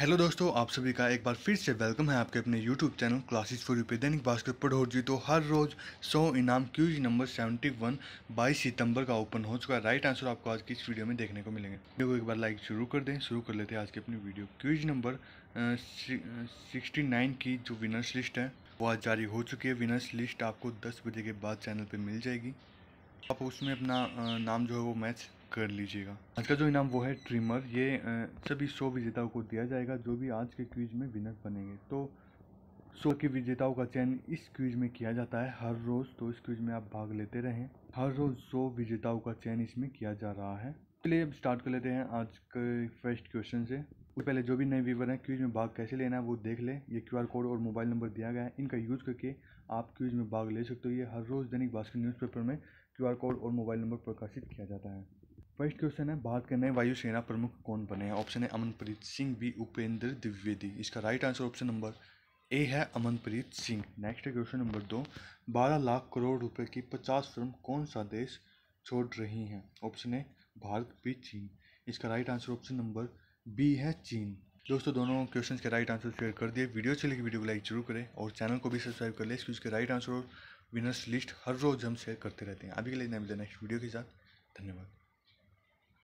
hello दोस्तों आप सभी का एक बार फिर से वेलकम है आपके अपने YouTube channel classes for UP Dainik Bhaskar पढ़ोर जी तो हर रोज सौ इनाम क्यूज नंबर सेवेंटी वन बाईस सितंबर का ओपन हो चुका है राइट आंसर आपको आज की इस वीडियो में देखने को मिलेंगे वीडियो को एक बार लाइक शुरू कर दें शुरू कर लेते हैं आज की अपनी वीडियो क्यूज नंबर सिक्सटी की जो विनर्स लिस्ट है वो आज जारी हो चुकी है विनर्स लिस्ट आपको दस बजे के बाद चैनल पर मिल जाएगी आप उसमें अपना नाम जो है वो मैच कर लीजिएगा आज का जो इनाम वो है ट्रिमर ये सभी सौ विजेताओं को दिया जाएगा जो भी आज के क्विज में विनर बनेंगे तो सो के विजेताओं का चयन इस क्विज में किया जाता है हर रोज़ तो इस क्विज में आप भाग लेते रहें हर रोज़ सो विजेताओं का चयन इसमें किया जा रहा है चलिए अब स्टार्ट कर लेते हैं आज के फर्स्ट क्वेश्चन से उससे पहले जो भी नए व्यूवर हैं क्विज में भाग कैसे लेना है वो देख लें ये क्यूआर कोड और मोबाइल नंबर दिया गया है इनका यूज़ करके आप क्विज में भाग ले सकते हो ये हर रोज़ दैनिक भास्कर न्यूज़पेपर में क्यूआर कोड और मोबाइल नंबर प्रकाशित किया जाता है फर्स्ट क्वेश्चन है बात करने वायुसेना प्रमुख कौन बने हैं ऑप्शन है अमनप्रीत सिंह बी उपेंद्र द्विवेदी इसका right answer option number A है अमनप्रीत सिंह नेक्स्ट है क्वेश्चन नंबर दो बारह लाख करोड़ रुपए की पचास फिल्म कौन सा देश छोड़ रही हैं ऑप्शन है भारत बी चीन इसका right answer option number B है चीन दोस्तों दोनों क्वेश्चन के राइट आंसर शेयर कर दिए वीडियो अच्छी लगी वीडियो को लाइक जरूर करें और चैनल को भी सब्सक्राइब कर लें इस के राइट आंसर और विनर्स लिस्ट हर रोज़ हम शेयर करते रहते हैं अभी के लिए मिलते नेक्स्ट वीडियो के साथ धन्यवाद